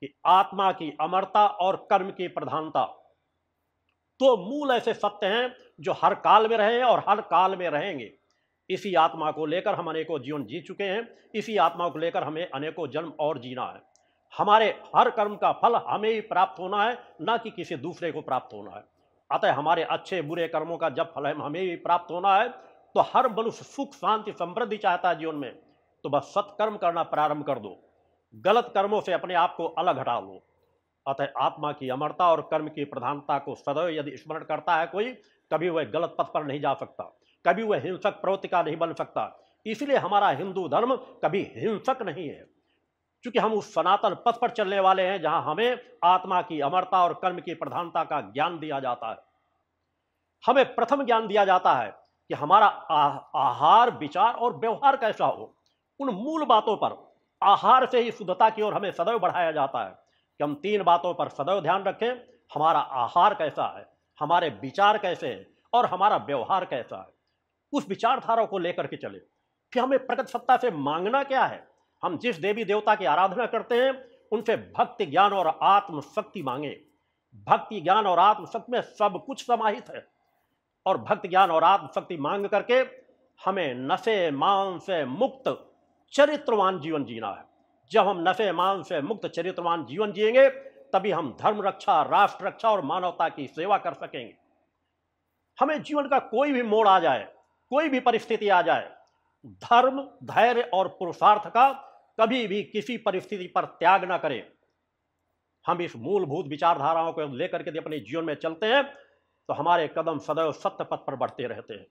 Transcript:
कि आत्मा की अमरता और कर्म की प्रधानता तो मूल ऐसे सत्य हैं जो हर काल में रहे और हर काल में रहेंगे इसी आत्मा को लेकर हम अनेकों जीवन जी चुके हैं इसी आत्मा को लेकर हमें अनेकों जन्म और जीना है हमारे हर कर्म का फल हमें ही प्राप्त होना है ना कि किसी दूसरे को प्राप्त होना है अतः हमारे अच्छे बुरे कर्मों का जब फल हमें ही प्राप्त होना है तो हर मनुष्य सुख शांति समृद्धि चाहता है जीवन में तो बस सत्कर्म करना प्रारंभ कर दो गलत कर्मों से अपने आप को अलग हटा लो अतः आत्मा की अमरता और कर्म की प्रधानता को सदैव यदि स्मरण करता है कोई कभी वह गलत पथ पर नहीं जा सकता कभी वह हिंसक प्रवृत्ति का नहीं बन सकता इसलिए हमारा हिंदू धर्म कभी हिंसक नहीं है क्योंकि हम उस सनातन पथ पर चलने वाले हैं जहां हमें आत्मा की अमरता और कर्म की प्रधानता का ज्ञान दिया जाता है हमें प्रथम ज्ञान दिया जाता है कि हमारा आहार विचार और व्यवहार कैसा हो उन मूल बातों पर आहार से ही शुद्धता की ओर हमें सदैव बढ़ाया जाता है कि हम तीन बातों पर सदैव ध्यान रखें हमारा आहार कैसा है हमारे विचार कैसे हैं और हमारा व्यवहार कैसा है उस विचारधारा को लेकर के चले कि हमें प्रगत सत्ता से मांगना क्या है हम जिस देवी देवता की आराधना करते हैं उनसे भक्ति ज्ञान और आत्मशक्ति मांगे भक्ति ज्ञान और आत्मशक्ति में सब कुछ समाहित है और भक्ति ज्ञान और आत्मशक्ति मांग करके हमें नशे मांस से मुक्त चरित्रवान जीवन जीना है जब हम नफे मान से मुक्त चरित्रवान जीवन जिएंगे तभी हम धर्म रक्षा राष्ट्र रक्षा और मानवता की सेवा कर सकेंगे हमें जीवन का कोई भी मोड़ आ जाए कोई भी परिस्थिति आ जाए धर्म धैर्य और पुरुषार्थ का कभी भी किसी परिस्थिति पर त्याग ना करें हम इस मूलभूत विचारधाराओं को लेकर के अपने जीवन में चलते हैं तो हमारे कदम सदैव सत्य पथ पर बढ़ते रहते हैं